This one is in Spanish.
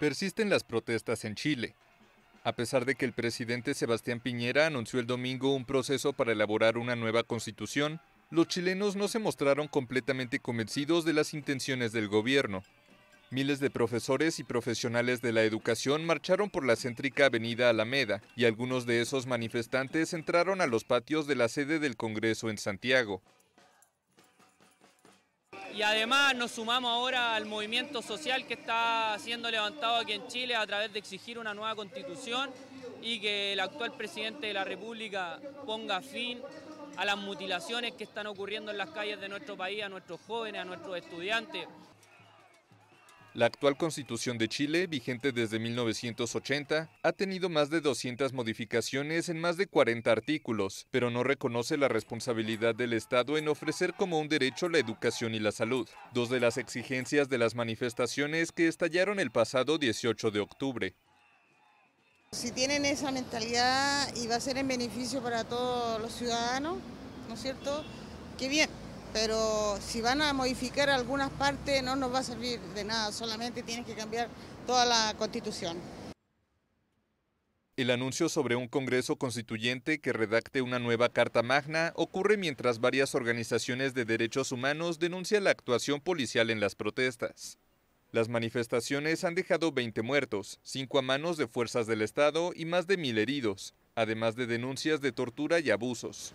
Persisten las protestas en Chile. A pesar de que el presidente Sebastián Piñera anunció el domingo un proceso para elaborar una nueva constitución, los chilenos no se mostraron completamente convencidos de las intenciones del gobierno. Miles de profesores y profesionales de la educación marcharon por la céntrica avenida Alameda y algunos de esos manifestantes entraron a los patios de la sede del Congreso en Santiago y además nos sumamos ahora al movimiento social que está siendo levantado aquí en Chile a través de exigir una nueva constitución y que el actual presidente de la República ponga fin a las mutilaciones que están ocurriendo en las calles de nuestro país, a nuestros jóvenes, a nuestros estudiantes. La actual Constitución de Chile, vigente desde 1980, ha tenido más de 200 modificaciones en más de 40 artículos, pero no reconoce la responsabilidad del Estado en ofrecer como un derecho la educación y la salud, dos de las exigencias de las manifestaciones que estallaron el pasado 18 de octubre. Si tienen esa mentalidad y va a ser en beneficio para todos los ciudadanos, ¿no es cierto? Qué bien, pero si van a modificar algunas partes no nos va a servir de nada, solamente tienen que cambiar toda la constitución. El anuncio sobre un Congreso constituyente que redacte una nueva Carta Magna ocurre mientras varias organizaciones de derechos humanos denuncian la actuación policial en las protestas. Las manifestaciones han dejado 20 muertos, 5 a manos de fuerzas del Estado y más de 1.000 heridos, además de denuncias de tortura y abusos.